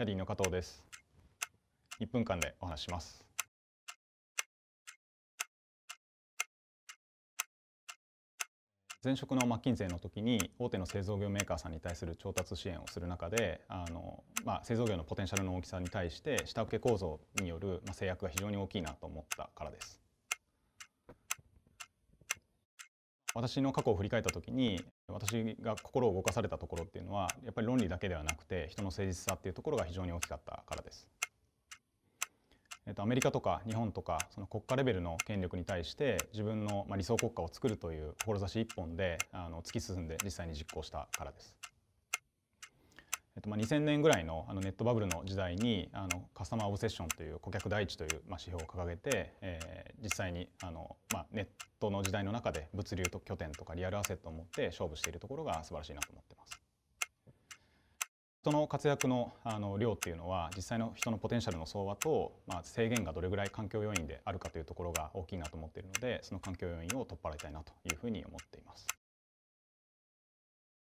キャディの加藤です。1分間でお話します。前職のマッキンゼーの時に大手の製造業メーカーさんに対する調達支援をする中であの、まあ、製造業のポテンシャルの大きさに対して下請け構造による制約が非常に大きいなと思ったからです。私の過去を振り返った時に私が心を動かされたところっていうのはやっぱり論理だけではなくて人の誠実さっていうところが非常に大きかったからです。えっと、アメリカとか日本とかその国家レベルの権力に対して自分の理想国家を作るという志一本であの突き進んで実際に実行したからです。っと、まあ2000年ぐらいのあのネットバブルの時代にあのカスタマー・オブセッションという顧客第一というまあ指標を掲げて、えー、実際にあの、まあ、ネットの時代の中で物流と拠点とかリアルアセットを持って勝負しているところが素晴らしいなと思ってます。その活躍のあの量っていうのは実際の人のポテンシャルの相和と、まあ、制限がどれぐらい環境要因であるかというところが大きいなと思っているのでその環境要因を取っ払いたいなというふうに思っています。